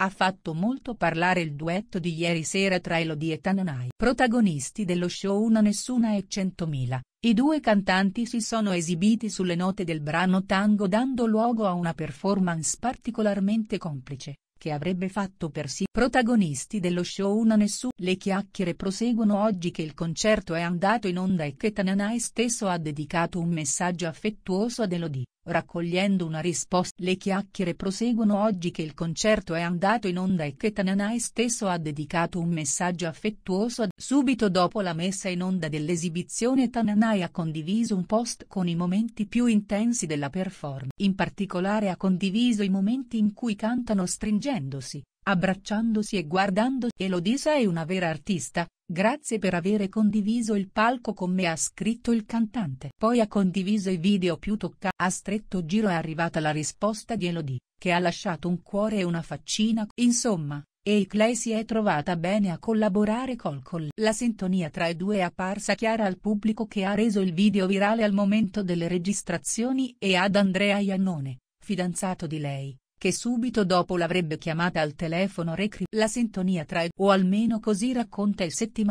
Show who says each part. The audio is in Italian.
Speaker 1: Ha fatto molto parlare il duetto di ieri sera tra Elodie e Tanonai. Protagonisti dello show Una Nessuna e 100.000, i due cantanti si sono esibiti sulle note del brano tango dando luogo a una performance particolarmente complice, che avrebbe fatto per persi protagonisti dello show Una Nessuna. Le chiacchiere proseguono oggi che il concerto è andato in onda e che Tananai stesso ha dedicato un messaggio affettuoso ad Elodie raccogliendo una risposta. Le chiacchiere proseguono oggi che il concerto è andato in onda e che Tananai stesso ha dedicato un messaggio affettuoso. Subito dopo la messa in onda dell'esibizione Tananai ha condiviso un post con i momenti più intensi della performance. In particolare ha condiviso i momenti in cui cantano stringendosi, abbracciandosi e guardando Elodisa è una vera artista, grazie per aver condiviso il palco con me ha scritto il cantante. Poi ha condiviso i video più tocca. A stretto giro è arrivata la risposta di Elodie, che ha lasciato un cuore e una faccina. Insomma, e Clay si è trovata bene a collaborare col Col. La sintonia tra i due è apparsa chiara al pubblico che ha reso il video virale al momento delle registrazioni e ad Andrea Iannone, fidanzato di lei, che subito dopo l'avrebbe chiamata al telefono Recri. La sintonia tra i o almeno così racconta il settimanale.